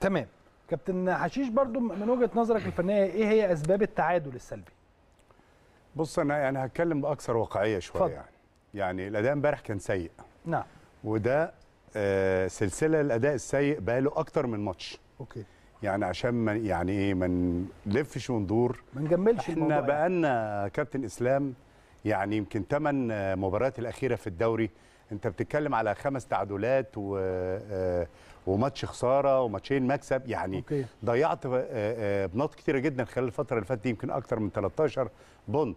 تمام كابتن حشيش برضو من وجهه نظرك الفنيه ايه هي اسباب التعادل السلبي بص انا يعني هتكلم باكثر واقعيه شويه فضل. يعني يعني الاداء امبارح كان سيء نعم وده آه سلسله الاداء السيء بقى له اكتر من ماتش اوكي يعني عشان ما يعني ايه ما نلفش وندور ما نجملش احنا بقى لنا يعني. كابتن اسلام يعني يمكن ثمان مباريات الاخيره في الدوري انت بتتكلم على خمس تعادلات و آه، وماتش خساره وماتشين مكسب يعني أوكي. ضيعت آه، آه، بنط كثيره جدا خلال الفتره اللي فاتت دي يمكن اكتر من 13 بونت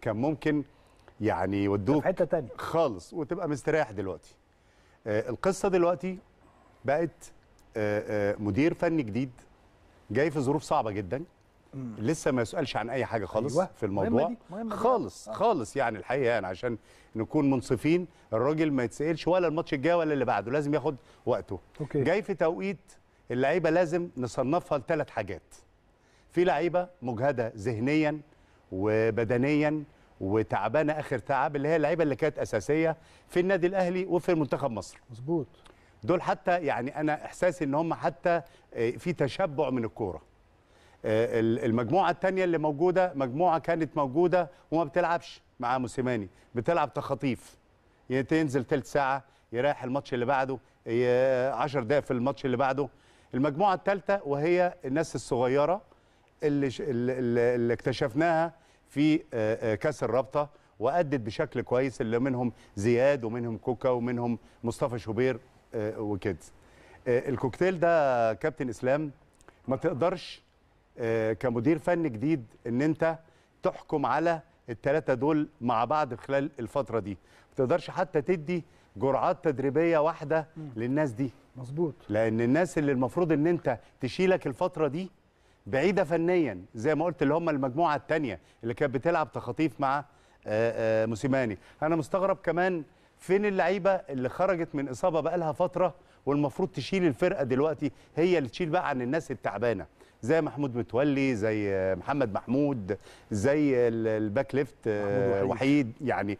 كان ممكن يعني يودوك حته تانية. خالص وتبقى مستريح دلوقتي القصه دلوقتي بقت مدير فني جديد جاي في ظروف صعبه جدا لسه ما يسالش عن اي حاجه خالص أيوة. في الموضوع مهمة دي. مهمة دي. خالص آه. خالص يعني الحقيقه يعني عشان نكون منصفين الراجل ما يتسالش ولا الماتش الجاي ولا اللي بعده لازم ياخد وقته أوكي. جاي في توقيت اللعيبه لازم نصنفها لثلاث حاجات في لعيبه مجهده ذهنيا وبدنيا وتعبانه اخر تعب اللي هي اللعيبه اللي كانت اساسيه في النادي الاهلي وفي منتخب مصر مظبوط دول حتى يعني انا احساسي ان هم حتى آه، في تشبع من الكوره آه، المجموعه الثانيه اللي موجوده مجموعه كانت موجوده وما بتلعبش مع موسيماني بتلعب تخطيف ينزل ثلث ساعه يريح الماتش اللي بعده 10 دقائق في الماتش اللي بعده المجموعه الثالثه وهي الناس الصغيره اللي, اللي اكتشفناها في آه، آه، كاس الرابطه وادت بشكل كويس اللي منهم زياد ومنهم كوكا ومنهم مصطفى شوبير وكده الكوكتيل ده كابتن اسلام ما تقدرش آه، كمدير فني جديد ان انت تحكم على الثلاثه دول مع بعض خلال الفتره دي ما تقدرش حتى تدي جرعات تدريبيه واحده للناس دي مظبوط لان الناس اللي المفروض ان انت تشيلك الفتره دي بعيده فنيا زي ما قلت اللي هم المجموعه الثانيه اللي كانت بتلعب تخاطيف مع آه، آه، موسيماني انا مستغرب كمان فين اللعيبه اللي خرجت من اصابه بقالها فتره والمفروض تشيل الفرقه دلوقتي هي اللي تشيل بقى عن الناس التعبانه زي محمود متولي زي محمد محمود زي الباك ليفت آه، وحيد. وحيد يعني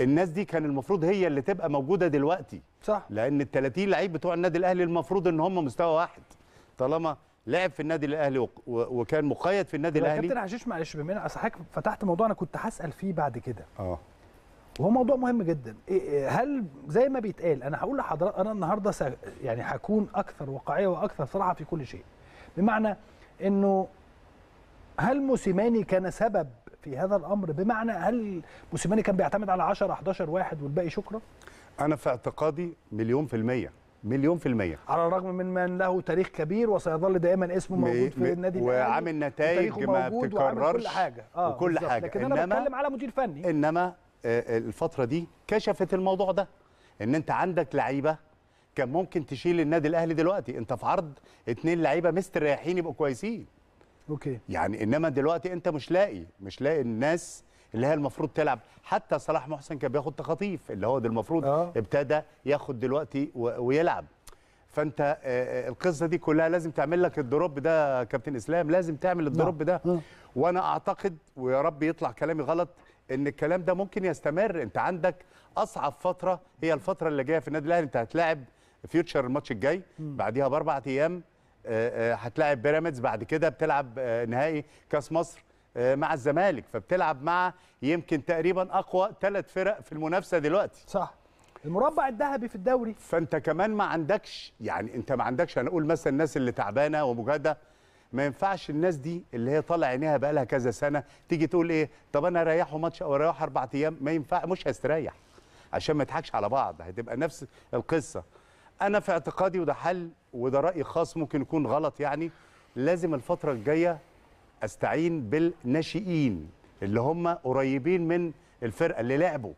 الناس دي كان المفروض هي اللي تبقى موجوده دلوقتي صح لان ال 30 لعيب بتوع النادي الاهلي المفروض ان هم مستوى واحد طالما لعب في النادي الاهلي وكان مقيد في النادي الاهلي كابتن عشيش معلش بما اصل حضرتك فتحت موضوع انا كنت هسال فيه بعد كده اه وهو موضوع مهم جدا إيه، إيه، هل زي ما بيتقال انا هقول لحضرتك انا النهارده يعني هكون اكثر واقعيه واكثر صراحه في كل شيء بمعنى انه هل موسيماني كان سبب في هذا الامر بمعنى هل موسيماني كان بيعتمد على 10 11 واحد والباقي شكرا انا في اعتقادي مليون في الميه مليون في المية على الرغم من من له تاريخ كبير وسيظل دايما اسمه موجود في النادي وعامل نتائج ما بتكررش كل حاجة آه وكل بالزبط. حاجة لكن إنما أنا بتكلم على مدير فني إنما آه، الفترة دي كشفت الموضوع ده إن أنت عندك لعيبة كان ممكن تشيل النادي الاهلي دلوقتي انت في عرض اتنين لعيبه مستريحين يبقوا كويسين اوكي يعني انما دلوقتي انت مش لاقي مش لاقي الناس اللي هي المفروض تلعب حتى صلاح محسن كان بياخد تخاطيف اللي هو ده المفروض آه. ابتدى ياخد دلوقتي ويلعب فانت آه، آه، القصه دي كلها لازم تعمل لك الدروب ده كابتن اسلام لازم تعمل نعم. الدروب ده آه. وانا اعتقد ويا رب يطلع كلامي غلط ان الكلام ده ممكن يستمر انت عندك اصعب فتره هي الفتره اللي جايه في النادي الاهلي انت هتلاعب فيوتشر الماتش الجاي بعديها باربع ايام آه، آه، هتلاعب بيراميدز بعد كده بتلعب آه، نهائي كاس مصر مع الزمالك فبتلعب مع يمكن تقريبا اقوى ثلاث فرق في المنافسه دلوقتي صح المربع الذهبي في الدوري فانت كمان ما عندكش يعني انت ما عندكش هنقول مثلا الناس اللي تعبانه ومجهده ما ينفعش الناس دي اللي هي طالع عينيها بقى لها كذا سنه تيجي تقول ايه طب انا اريحه ماتش او اريحه اربع ايام ما ينفع مش هستريح عشان ما تضحكش على بعض هتبقى نفس القصه انا في اعتقادي وده حل وده راي خاص ممكن يكون غلط يعني لازم الفتره الجايه استعين بالناشئين اللي هم قريبين من الفرقه اللي لعبوا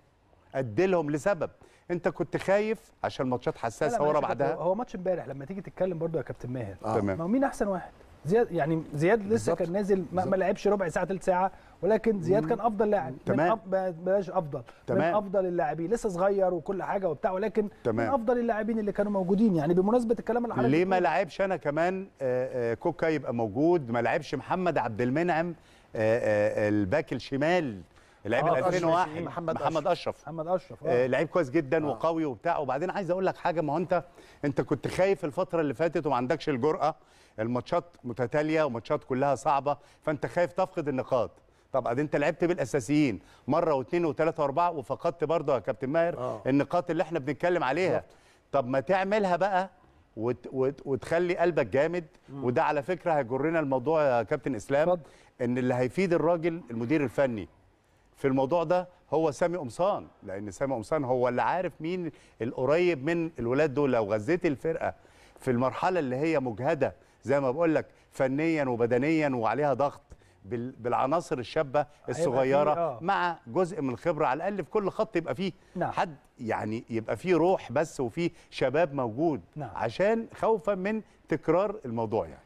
اديلهم لسبب انت كنت خايف عشان ماتشات حساسه ورا بعدها هو ماتش امبارح لما تيجي تتكلم برضو يا كابتن ماهر آه. تمام ما مين احسن واحد زياد يعني زياد لسه كان نازل ما, ما لعبش ربع ساعه ثلث ساعه ولكن زياد كان افضل لاعب تمام بلاش افضل تمام. من افضل اللاعبين لسه صغير وكل حاجه وبتاع ولكن تمام. من افضل اللاعبين اللي كانوا موجودين يعني بمناسبه الكلام اللي حضرتك ليه ما لعبش انا كمان آه، آه، كوكا يبقى موجود ما لعبش محمد عبد المنعم آه، الباك الشمال اللعيب اه، ال 2001 محمد, محمد اشرف محمد اشرف اه. آه. لعيب كويس جدا آه. وقوي وبتاع وبعدين عايز اقول لك حاجه ما هو انت انت كنت خايف الفتره اللي فاتت وما عندكش الجرأه الماتشات متتاليه وماتشات كلها صعبه فانت خايف تفقد النقاط طب بعدين انت لعبت بالاساسيين مره واثنين وثلاثه واربعه وفقدت برضه يا كابتن ماهر آه. النقاط اللي احنا بنتكلم عليها بالضبط. طب ما تعملها بقى وت وت وتخلي قلبك جامد م. وده على فكره هيجرنا الموضوع يا كابتن اسلام فضل. ان اللي هيفيد الراجل المدير الفني في الموضوع ده هو سامي قمصان لان سامي قمصان هو اللي عارف مين القريب من الولاد دول لو غذيت الفرقه في المرحله اللي هي مجهده زي ما بقول لك فنيا وبدنيا وعليها ضغط بالعناصر الشابه الصغيره آه. مع جزء من الخبره على الاقل في كل خط يبقى فيه نعم. حد يعني يبقى فيه روح بس وفيه شباب موجود نعم. عشان خوفا من تكرار الموضوع يعني